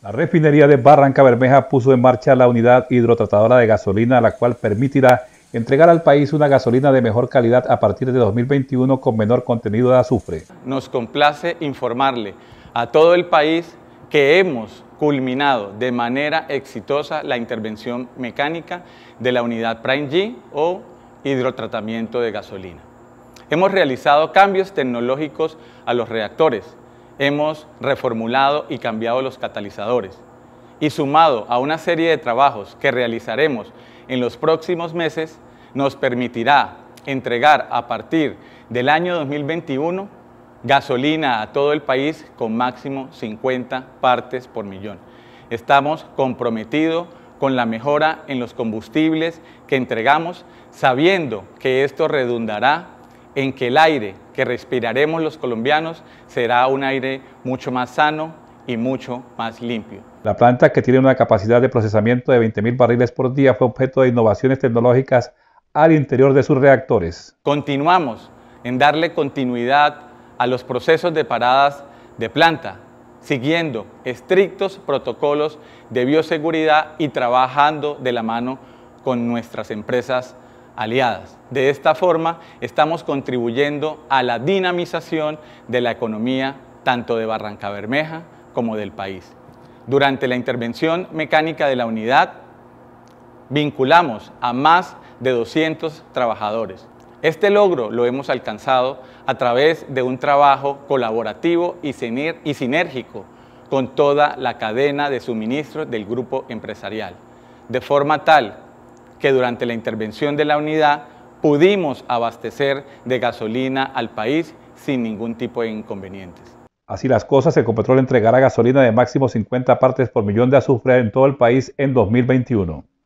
La refinería de Barranca Bermeja puso en marcha la unidad hidrotratadora de gasolina, la cual permitirá entregar al país una gasolina de mejor calidad a partir de 2021 con menor contenido de azufre. Nos complace informarle a todo el país que hemos culminado de manera exitosa la intervención mecánica de la unidad Prime G o hidrotratamiento de gasolina. Hemos realizado cambios tecnológicos a los reactores, hemos reformulado y cambiado los catalizadores. Y sumado a una serie de trabajos que realizaremos en los próximos meses, nos permitirá entregar a partir del año 2021 gasolina a todo el país con máximo 50 partes por millón. Estamos comprometidos con la mejora en los combustibles que entregamos, sabiendo que esto redundará en que el aire que respiraremos los colombianos será un aire mucho más sano y mucho más limpio. La planta, que tiene una capacidad de procesamiento de 20.000 barriles por día, fue objeto de innovaciones tecnológicas al interior de sus reactores. Continuamos en darle continuidad a los procesos de paradas de planta, siguiendo estrictos protocolos de bioseguridad y trabajando de la mano con nuestras empresas aliadas. De esta forma estamos contribuyendo a la dinamización de la economía tanto de Barranca Bermeja como del país. Durante la intervención mecánica de la unidad vinculamos a más de 200 trabajadores. Este logro lo hemos alcanzado a través de un trabajo colaborativo y sinérgico con toda la cadena de suministro del grupo empresarial, de forma tal que durante la intervención de la unidad pudimos abastecer de gasolina al país sin ningún tipo de inconvenientes. Así las cosas, Ecopetrol entregará gasolina de máximo 50 partes por millón de azufre en todo el país en 2021.